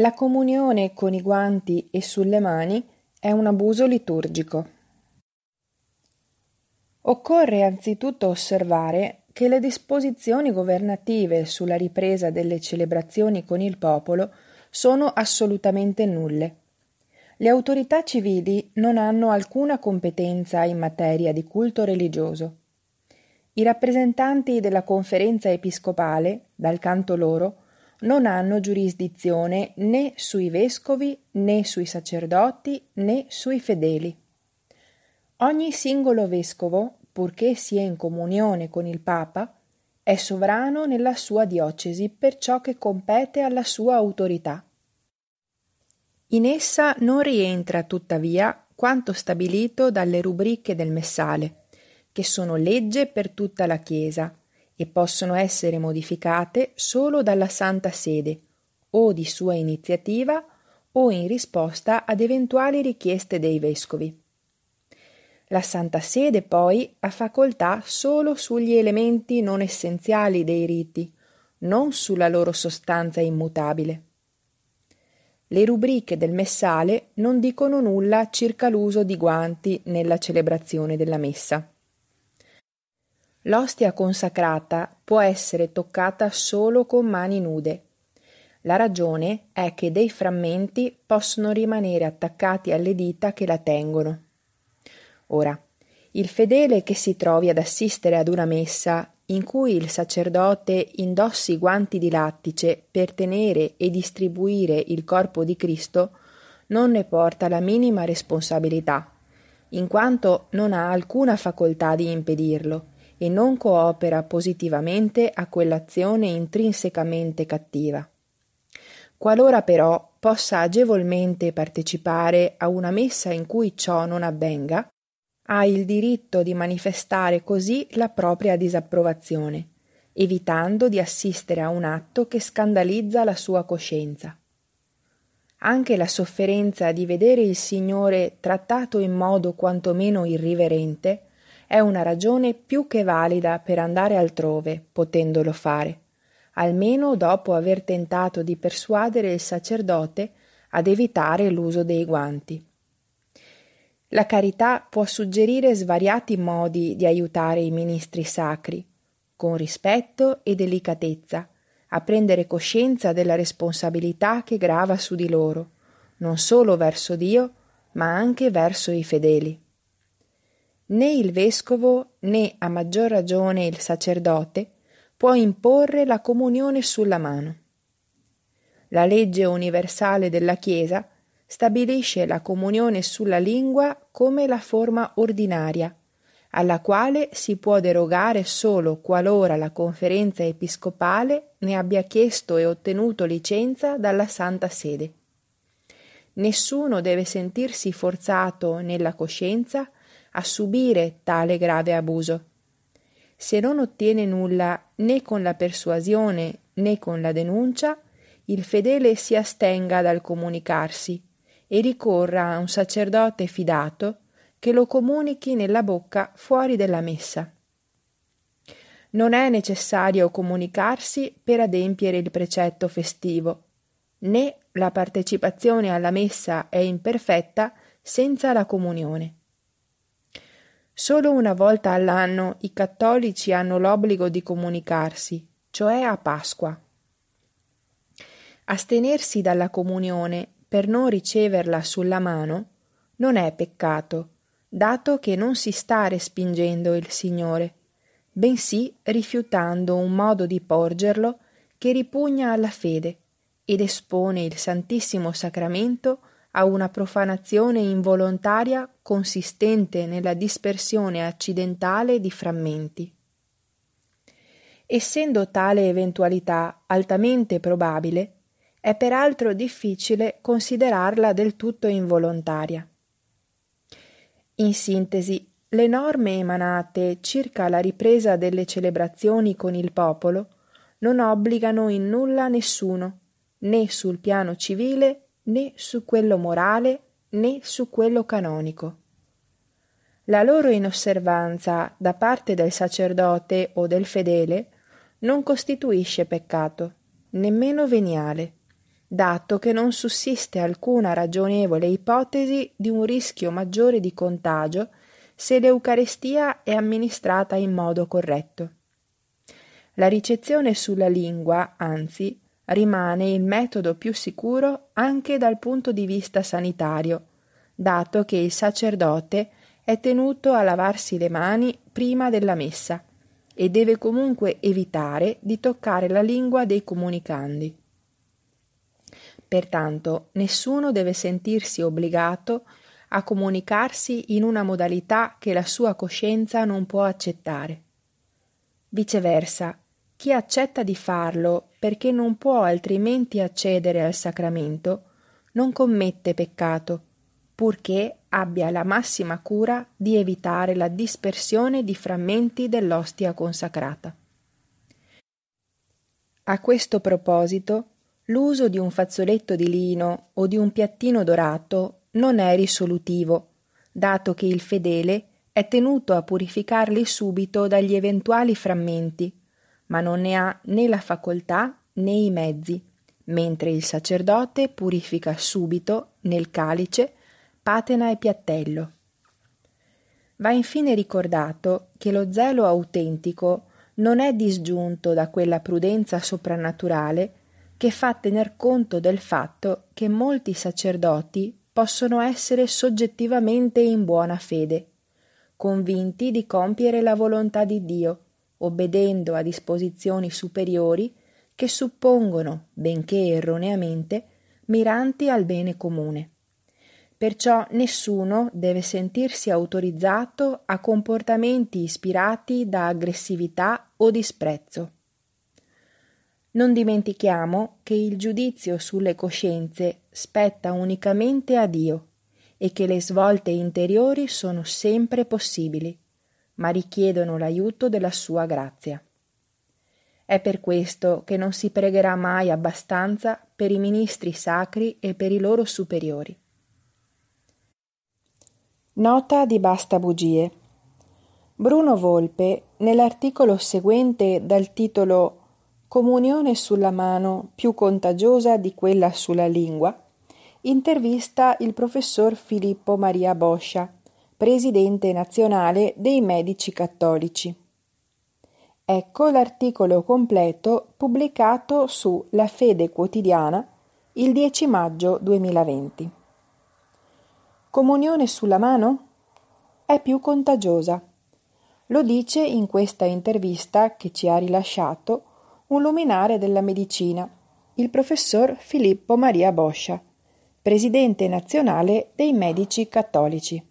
La comunione con i guanti e sulle mani è un abuso liturgico. Occorre anzitutto osservare che le disposizioni governative sulla ripresa delle celebrazioni con il popolo sono assolutamente nulle. Le autorità civili non hanno alcuna competenza in materia di culto religioso. I rappresentanti della conferenza episcopale, dal canto loro, non hanno giurisdizione né sui vescovi, né sui sacerdoti, né sui fedeli. Ogni singolo vescovo, purché sia in comunione con il Papa, è sovrano nella sua diocesi per ciò che compete alla sua autorità. In essa non rientra tuttavia quanto stabilito dalle rubriche del Messale, che sono legge per tutta la Chiesa, e possono essere modificate solo dalla Santa Sede, o di sua iniziativa o in risposta ad eventuali richieste dei vescovi. La Santa Sede poi ha facoltà solo sugli elementi non essenziali dei riti, non sulla loro sostanza immutabile. Le rubriche del messale non dicono nulla circa l'uso di guanti nella celebrazione della messa. L'ostia consacrata può essere toccata solo con mani nude. La ragione è che dei frammenti possono rimanere attaccati alle dita che la tengono. Ora, il fedele che si trovi ad assistere ad una messa in cui il sacerdote indossi i guanti di lattice per tenere e distribuire il corpo di Cristo, non ne porta la minima responsabilità, in quanto non ha alcuna facoltà di impedirlo e non coopera positivamente a quell'azione intrinsecamente cattiva. Qualora però possa agevolmente partecipare a una messa in cui ciò non avvenga, ha il diritto di manifestare così la propria disapprovazione, evitando di assistere a un atto che scandalizza la sua coscienza. Anche la sofferenza di vedere il Signore trattato in modo quantomeno irriverente è una ragione più che valida per andare altrove, potendolo fare, almeno dopo aver tentato di persuadere il sacerdote ad evitare l'uso dei guanti. La carità può suggerire svariati modi di aiutare i ministri sacri, con rispetto e delicatezza, a prendere coscienza della responsabilità che grava su di loro, non solo verso Dio, ma anche verso i fedeli né il vescovo né a maggior ragione il sacerdote può imporre la comunione sulla mano. La legge universale della Chiesa stabilisce la comunione sulla lingua come la forma ordinaria, alla quale si può derogare solo qualora la conferenza episcopale ne abbia chiesto e ottenuto licenza dalla Santa Sede. Nessuno deve sentirsi forzato nella coscienza a subire tale grave abuso. Se non ottiene nulla né con la persuasione né con la denuncia, il fedele si astenga dal comunicarsi e ricorra a un sacerdote fidato che lo comunichi nella bocca fuori della messa. Non è necessario comunicarsi per adempiere il precetto festivo, né la partecipazione alla messa è imperfetta senza la comunione. Solo una volta all'anno i cattolici hanno l'obbligo di comunicarsi, cioè a Pasqua. Astenersi dalla comunione per non riceverla sulla mano non è peccato, dato che non si sta respingendo il Signore, bensì rifiutando un modo di porgerlo che ripugna alla fede ed espone il Santissimo Sacramento a una profanazione involontaria consistente nella dispersione accidentale di frammenti. Essendo tale eventualità altamente probabile, è peraltro difficile considerarla del tutto involontaria. In sintesi, le norme emanate circa la ripresa delle celebrazioni con il popolo non obbligano in nulla nessuno, né sul piano civile né su quello morale né su quello canonico. La loro inosservanza da parte del sacerdote o del fedele non costituisce peccato, nemmeno veniale, dato che non sussiste alcuna ragionevole ipotesi di un rischio maggiore di contagio se l'Eucarestia è amministrata in modo corretto. La ricezione sulla lingua, anzi, rimane il metodo più sicuro anche dal punto di vista sanitario, dato che il sacerdote è tenuto a lavarsi le mani prima della messa e deve comunque evitare di toccare la lingua dei comunicandi. Pertanto nessuno deve sentirsi obbligato a comunicarsi in una modalità che la sua coscienza non può accettare. Viceversa, chi accetta di farlo perché non può altrimenti accedere al sacramento, non commette peccato, purché abbia la massima cura di evitare la dispersione di frammenti dell'ostia consacrata. A questo proposito, l'uso di un fazzoletto di lino o di un piattino dorato non è risolutivo, dato che il fedele è tenuto a purificarli subito dagli eventuali frammenti, ma non ne ha né la facoltà né i mezzi, mentre il sacerdote purifica subito nel calice patena e piattello. Va infine ricordato che lo zelo autentico non è disgiunto da quella prudenza soprannaturale che fa tener conto del fatto che molti sacerdoti possono essere soggettivamente in buona fede, convinti di compiere la volontà di Dio, obbedendo a disposizioni superiori che suppongono, benché erroneamente, miranti al bene comune. Perciò nessuno deve sentirsi autorizzato a comportamenti ispirati da aggressività o disprezzo. Non dimentichiamo che il giudizio sulle coscienze spetta unicamente a Dio e che le svolte interiori sono sempre possibili ma richiedono l'aiuto della sua grazia. È per questo che non si pregherà mai abbastanza per i ministri sacri e per i loro superiori. Nota di Basta Bugie. Bruno Volpe, nell'articolo seguente dal titolo Comunione sulla mano più contagiosa di quella sulla lingua, intervista il professor Filippo Maria Boscia, presidente nazionale dei medici cattolici. Ecco l'articolo completo pubblicato su La Fede Quotidiana il 10 maggio 2020. Comunione sulla mano? È più contagiosa. Lo dice in questa intervista che ci ha rilasciato un luminare della medicina, il professor Filippo Maria Boscia, presidente nazionale dei medici cattolici.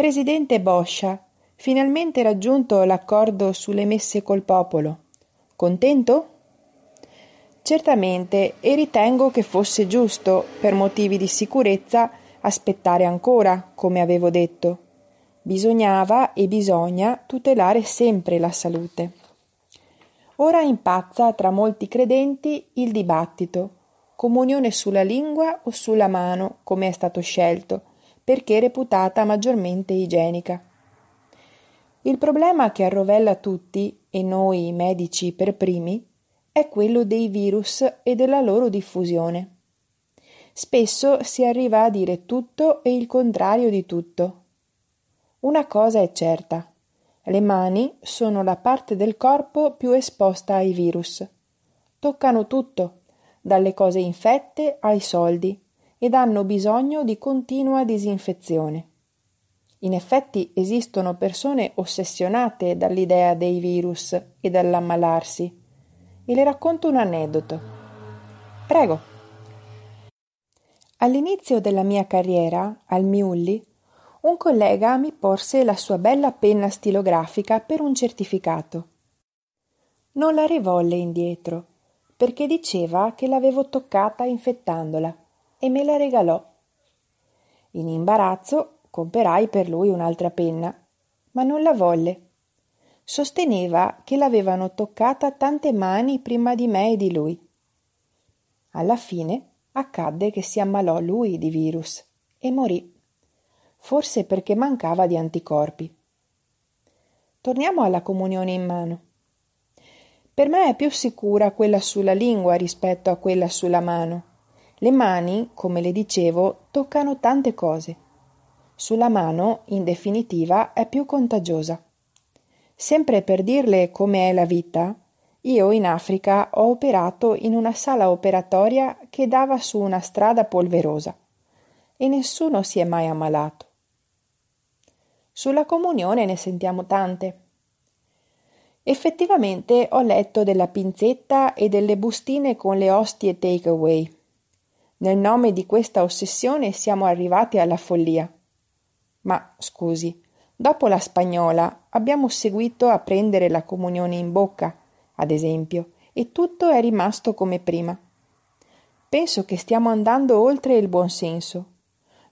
Presidente Boscia, finalmente raggiunto l'accordo sulle messe col popolo. Contento? Certamente, e ritengo che fosse giusto, per motivi di sicurezza, aspettare ancora, come avevo detto. Bisognava e bisogna tutelare sempre la salute. Ora impazza tra molti credenti il dibattito, comunione sulla lingua o sulla mano, come è stato scelto, perché reputata maggiormente igienica. Il problema che arrovella tutti, e noi medici per primi, è quello dei virus e della loro diffusione. Spesso si arriva a dire tutto e il contrario di tutto. Una cosa è certa. Le mani sono la parte del corpo più esposta ai virus. Toccano tutto, dalle cose infette ai soldi, ed hanno bisogno di continua disinfezione. In effetti esistono persone ossessionate dall'idea dei virus e dall'ammalarsi. E le racconto un aneddoto. Prego. All'inizio della mia carriera, al Miulli, un collega mi porse la sua bella penna stilografica per un certificato. Non la rivolle indietro, perché diceva che l'avevo toccata infettandola e me la regalò. In imbarazzo comperai per lui un'altra penna, ma non la volle. Sosteneva che l'avevano toccata tante mani prima di me e di lui. Alla fine accadde che si ammalò lui di virus e morì, forse perché mancava di anticorpi. Torniamo alla comunione in mano. Per me è più sicura quella sulla lingua rispetto a quella sulla mano le mani, come le dicevo, toccano tante cose. Sulla mano, in definitiva, è più contagiosa. Sempre per dirle come è la vita, io in Africa ho operato in una sala operatoria che dava su una strada polverosa e nessuno si è mai ammalato. Sulla comunione ne sentiamo tante. Effettivamente ho letto della pinzetta e delle bustine con le ostie takeaway. Nel nome di questa ossessione siamo arrivati alla follia. Ma scusi, dopo la spagnola abbiamo seguito a prendere la comunione in bocca, ad esempio, e tutto è rimasto come prima. Penso che stiamo andando oltre il buon senso.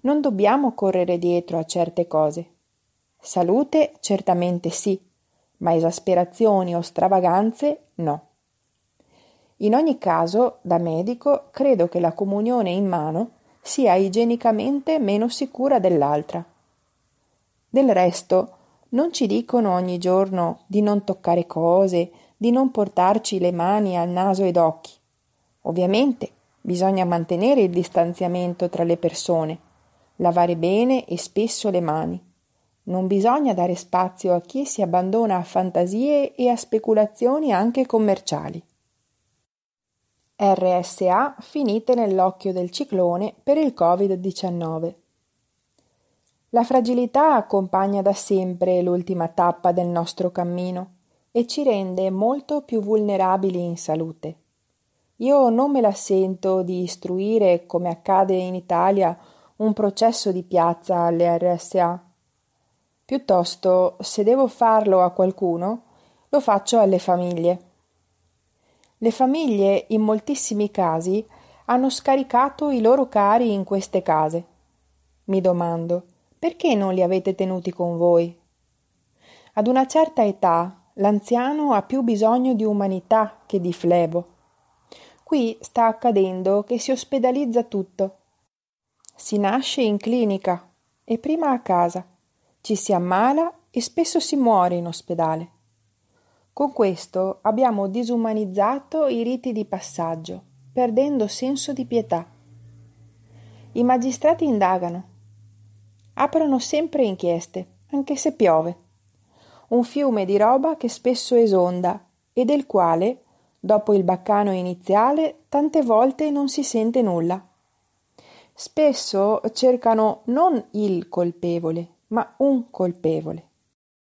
Non dobbiamo correre dietro a certe cose. Salute certamente sì, ma esasperazioni o stravaganze no. In ogni caso, da medico, credo che la comunione in mano sia igienicamente meno sicura dell'altra. Del resto, non ci dicono ogni giorno di non toccare cose, di non portarci le mani al naso ed occhi. Ovviamente bisogna mantenere il distanziamento tra le persone, lavare bene e spesso le mani. Non bisogna dare spazio a chi si abbandona a fantasie e a speculazioni anche commerciali. RSA finite nell'occhio del ciclone per il Covid-19. La fragilità accompagna da sempre l'ultima tappa del nostro cammino e ci rende molto più vulnerabili in salute. Io non me la sento di istruire, come accade in Italia, un processo di piazza alle RSA. Piuttosto, se devo farlo a qualcuno, lo faccio alle famiglie le famiglie in moltissimi casi hanno scaricato i loro cari in queste case. Mi domando, perché non li avete tenuti con voi? Ad una certa età l'anziano ha più bisogno di umanità che di flebo. Qui sta accadendo che si ospedalizza tutto. Si nasce in clinica e prima a casa. Ci si ammala e spesso si muore in ospedale. Con questo abbiamo disumanizzato i riti di passaggio, perdendo senso di pietà. I magistrati indagano, aprono sempre inchieste, anche se piove. Un fiume di roba che spesso esonda e del quale, dopo il baccano iniziale, tante volte non si sente nulla. Spesso cercano non il colpevole, ma un colpevole.